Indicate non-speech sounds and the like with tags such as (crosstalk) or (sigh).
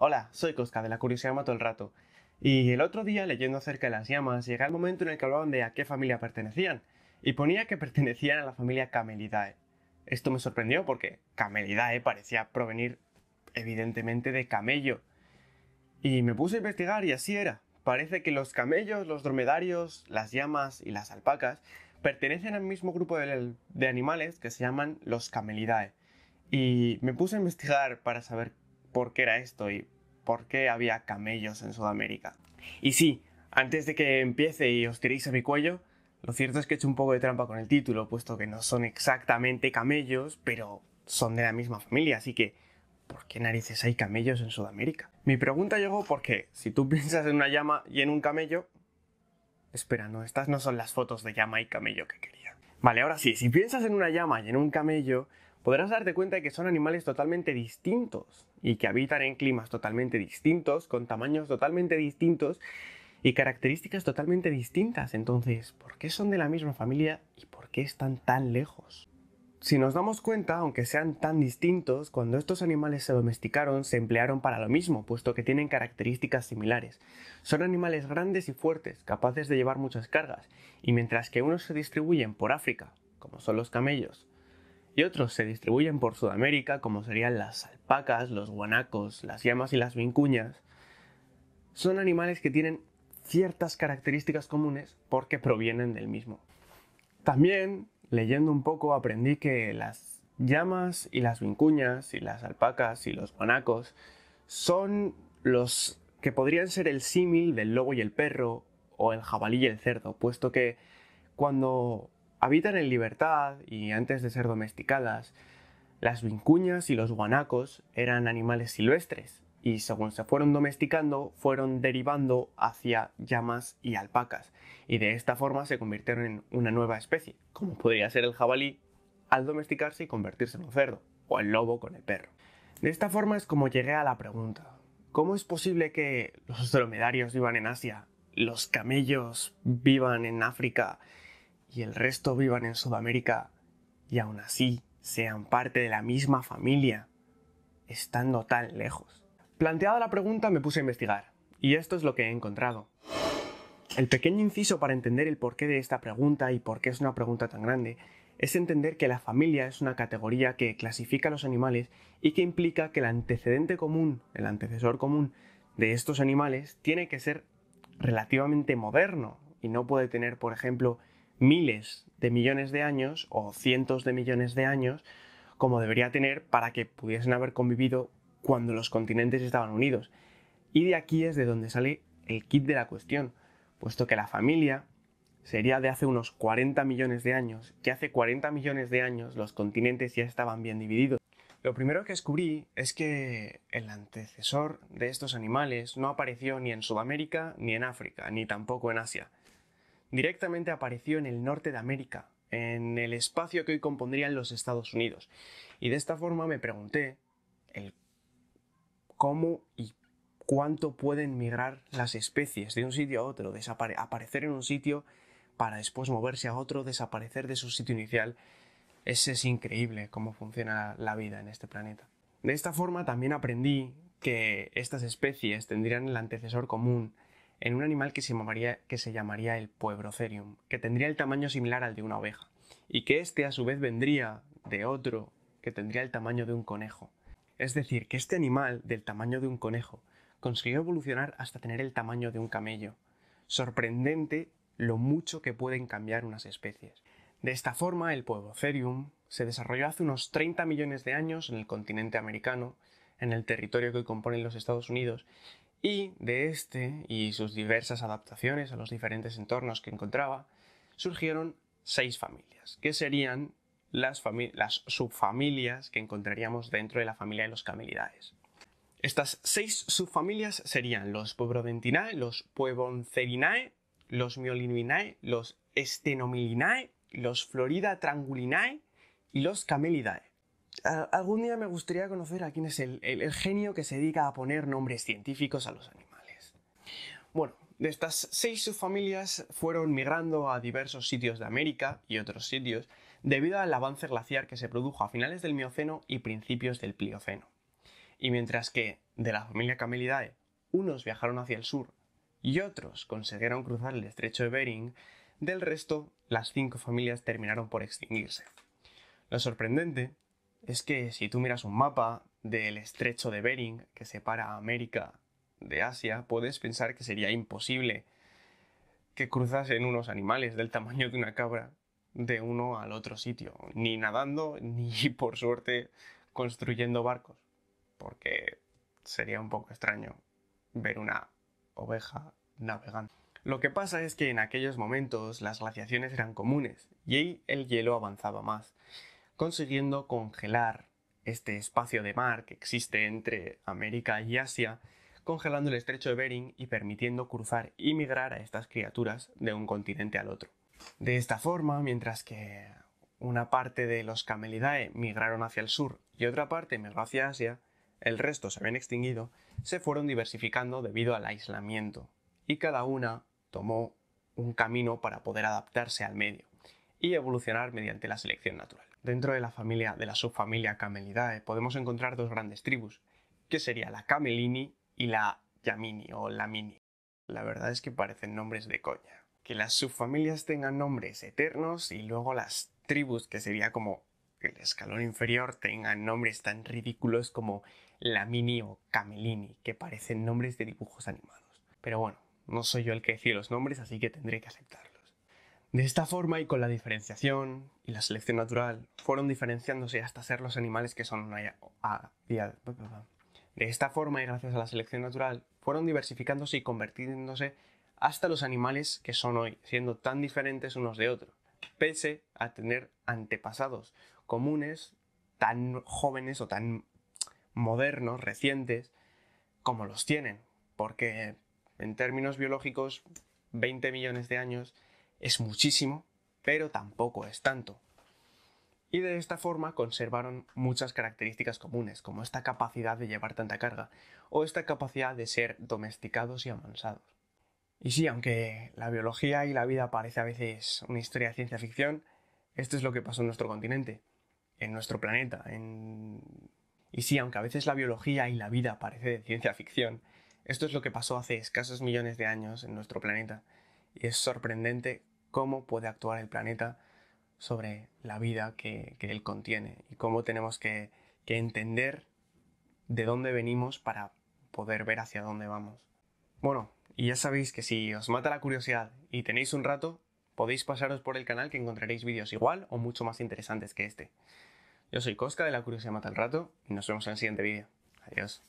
Hola, soy Cosca de la Curiosidad Mato el Rato. Y el otro día, leyendo acerca de las llamas, llega al momento en el que hablaban de a qué familia pertenecían. Y ponía que pertenecían a la familia Camelidae. Esto me sorprendió porque Camelidae parecía provenir evidentemente de camello. Y me puse a investigar y así era. Parece que los camellos, los dromedarios, las llamas y las alpacas pertenecen al mismo grupo de, de animales que se llaman los Camelidae. Y me puse a investigar para saber por qué era esto y por qué había camellos en Sudamérica. Y sí, antes de que empiece y os tiréis a mi cuello, lo cierto es que he hecho un poco de trampa con el título, puesto que no son exactamente camellos, pero son de la misma familia, así que ¿por qué narices hay camellos en Sudamérica? Mi pregunta llegó porque si tú (laughs) piensas en una llama y en un camello... Espera, no, estas no son las fotos de llama y camello que quería. Vale, ahora sí, si piensas en una llama y en un camello, podrás darte cuenta de que son animales totalmente distintos y que habitan en climas totalmente distintos, con tamaños totalmente distintos y características totalmente distintas. Entonces, ¿por qué son de la misma familia y por qué están tan lejos? Si nos damos cuenta, aunque sean tan distintos, cuando estos animales se domesticaron se emplearon para lo mismo, puesto que tienen características similares. Son animales grandes y fuertes, capaces de llevar muchas cargas, y mientras que unos se distribuyen por África, como son los camellos, y otros se distribuyen por Sudamérica, como serían las alpacas, los guanacos, las llamas y las vincuñas, son animales que tienen ciertas características comunes porque provienen del mismo. También, leyendo un poco, aprendí que las llamas y las vincuñas y las alpacas y los guanacos son los que podrían ser el símil del lobo y el perro o el jabalí y el cerdo, puesto que cuando Habitan en libertad y antes de ser domesticadas, las vincuñas y los guanacos eran animales silvestres y según se fueron domesticando fueron derivando hacia llamas y alpacas y de esta forma se convirtieron en una nueva especie, como podría ser el jabalí al domesticarse y convertirse en un cerdo o el lobo con el perro. De esta forma es como llegué a la pregunta, ¿cómo es posible que los dromedarios vivan en Asia, los camellos vivan en África y el resto vivan en Sudamérica y aún así sean parte de la misma familia, estando tan lejos. Planteada la pregunta me puse a investigar, y esto es lo que he encontrado. El pequeño inciso para entender el porqué de esta pregunta y por qué es una pregunta tan grande es entender que la familia es una categoría que clasifica a los animales y que implica que el antecedente común, el antecesor común de estos animales tiene que ser relativamente moderno y no puede tener, por ejemplo, miles de millones de años o cientos de millones de años como debería tener para que pudiesen haber convivido cuando los continentes estaban unidos. Y de aquí es de donde sale el kit de la cuestión, puesto que la familia sería de hace unos 40 millones de años, que hace 40 millones de años los continentes ya estaban bien divididos. Lo primero que descubrí es que el antecesor de estos animales no apareció ni en Sudamérica ni en África, ni tampoco en Asia directamente apareció en el norte de América, en el espacio que hoy compondrían los Estados Unidos. Y de esta forma me pregunté cómo y cuánto pueden migrar las especies de un sitio a otro, aparecer en un sitio para después moverse a otro, desaparecer de su sitio inicial. Ese es increíble cómo funciona la vida en este planeta. De esta forma también aprendí que estas especies tendrían el antecesor común en un animal que se, llamaría, el Puebrocerium, que tendría el tamaño similar al de una oveja, y que este a su vez vendría de otro que tendría el tamaño de un conejo. Es decir, que este animal, del tamaño de un conejo, consiguió evolucionar hasta tener el tamaño de un camello. Sorprendente lo mucho que pueden cambiar unas especies. De esta forma, el Puebrocerium se desarrolló hace unos 30 millones de años en el continente americano, en el territorio que componen los Estados Unidos, y de este y sus diversas adaptaciones a los diferentes entornos que encontraba, surgieron seis familias, que serían las, subfamilias que encontraríamos dentro de la familia de los Camelidae. Estas seis subfamilias serían los Puebrodentinae, los Pueboncerinae, los Miolininae, los Estenomilinae, los Florida Trangulinae y los Camelidae algún día me gustaría conocer a quién es el, genio que se dedica a poner nombres científicos a los animales. Bueno, de estas seis subfamilias fueron migrando a diversos sitios de América y otros sitios debido al avance glaciar que se produjo a finales del Mioceno y principios del Plioceno. Y mientras que de la familia Camelidae unos viajaron hacia el sur y otros consiguieron cruzar el estrecho de Bering, del resto las cinco familias terminaron por extinguirse. Lo sorprendente es que si tú miras un mapa del estrecho de Bering que separa América de Asia, puedes pensar que sería imposible que cruzasen unos animales del tamaño de una cabra de uno al otro sitio, ni nadando, ni por suerte construyendo barcos, porque sería un poco extraño ver una oveja navegando. Lo que pasa es que en aquellos momentos las glaciaciones eran comunes y ahí el hielo avanzaba más consiguiendo congelar este espacio de mar que existe entre América y Asia, congelando el estrecho de Bering y permitiendo cruzar y migrar a estas criaturas de un continente al otro. De esta forma, mientras que una parte de los Camelidae migraron hacia el sur y otra parte migró hacia Asia, el resto se habían extinguido, se fueron diversificando debido al aislamiento, y cada una tomó un camino para poder adaptarse al medio y evolucionar mediante la selección natural. Dentro de la familia de la subfamilia Camelidae podemos encontrar dos grandes tribus, que sería la Camelini y la Yamini o Lamini. La verdad es que parecen nombres de coña. Que las subfamilias tengan nombres eternos y luego las tribus, que sería como el escalón inferior, tengan nombres tan ridículos como Lamini o Camelini, que parecen nombres de dibujos animados. Pero bueno, no soy yo el que decía los nombres, así que tendré que aceptar. De esta forma y con la diferenciación y la selección natural, fueron diferenciándose hasta ser los animales que son hoy. De esta forma y gracias a la selección natural, fueron diversificándose y convirtiéndose hasta los animales que son hoy, siendo tan diferentes unos de otros, pese a tener antepasados comunes tan jóvenes o tan modernos, recientes, como los tienen, porque en términos biológicos, 20 millones de años es muchísimo, pero tampoco es tanto. Y de esta forma conservaron muchas características comunes, como esta capacidad de llevar tanta carga, o esta capacidad de ser domesticados y amansados. Y sí, aunque la biología y la vida parece a veces una historia de ciencia ficción, esto es lo que pasó en nuestro continente, en nuestro planeta. Y sí, aunque a veces la biología y la vida parece de ciencia ficción, esto es lo que pasó hace escasos millones de años en nuestro planeta. Y es sorprendente cómo puede actuar el planeta sobre la vida que, él contiene y cómo tenemos que, que entender de dónde venimos para poder ver hacia dónde vamos. Bueno, y ya sabéis que si os mata la curiosidad y tenéis un rato, podéis pasaros por el canal que encontraréis vídeos igual o mucho más interesantes que este. Yo soy Cosca de La Curiosidad Mata el Rato y nos vemos en el siguiente vídeo. Adiós.